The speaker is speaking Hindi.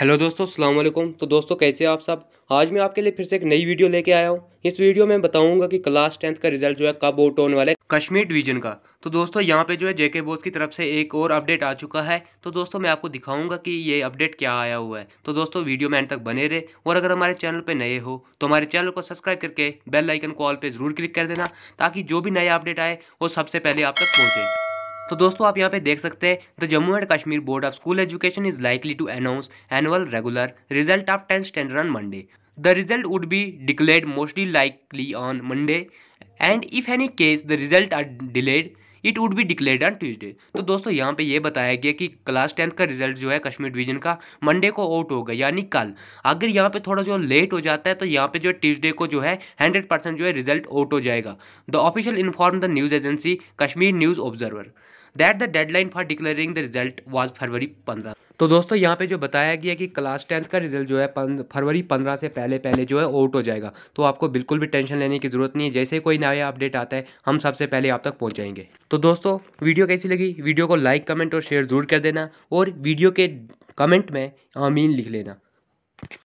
हेलो दोस्तों अस्सलाम वालेकुम तो दोस्तों कैसे हैं आप सब आज मैं आपके लिए फिर से एक नई वीडियो लेके आया हूँ इस वीडियो में बताऊंगा कि क्लास टेंथ का रिजल्ट जो है कब आउट होने वाला है कश्मीर डिवीजन का तो दोस्तों यहाँ पे जो है जेके बोस की तरफ से एक और अपडेट आ चुका है तो दोस्तों मैं आपको दिखाऊंगा कि ये अपडेट क्या आया हुआ है तो दोस्तों वीडियो में एंड तक बने रहे और अगर हमारे चैनल पर नए हो तो हमारे चैनल को सब्सक्राइब करके बेल आइकन ऑल पर जरूर क्लिक कर देना ताकि जो भी नया अपडेट आए वो सबसे पहले आप तक पहुँचे तो दोस्तों आप यहाँ पे देख सकते हैं the Jammu and Kashmir board of school education is likely to announce annual regular result of tenth standard on Monday the result would be declare mostly likely on Monday and if any case the result are delayed it would be declared on Tuesday तो दोस्तों यहाँ पे ये बताया गया कि क्लास टेंथ का रिजल्ट जो है कश्मीर डिवीजन का मंडे को आउट होगा यानी कल अगर यहाँ पे थोड़ा जो लेट हो जाता है तो यहाँ पे जो है ट्यूजडे को जो है हंड्रेड परसेंट जो है रिजल्ट आउट हो जाएगा the official inform the news agency Kashmir news observer that the deadline for declaring the result was फरवरी पंद्रह तो दोस्तों यहाँ पे जो बताया गया कि क्लास टेंथ का रिजल्ट जो है फरवरी पंद्रह से पहले पहले जो है आउट हो जाएगा तो आपको बिल्कुल भी टेंशन लेने की ज़रूरत नहीं है जैसे कोई नया अपडेट आता है हम सबसे पहले आप तक पहुँचाएंगे तो दोस्तों वीडियो कैसी लगी वीडियो को लाइक कमेंट और शेयर ज़रूर कर देना और वीडियो के कमेंट में आमीन लिख लेना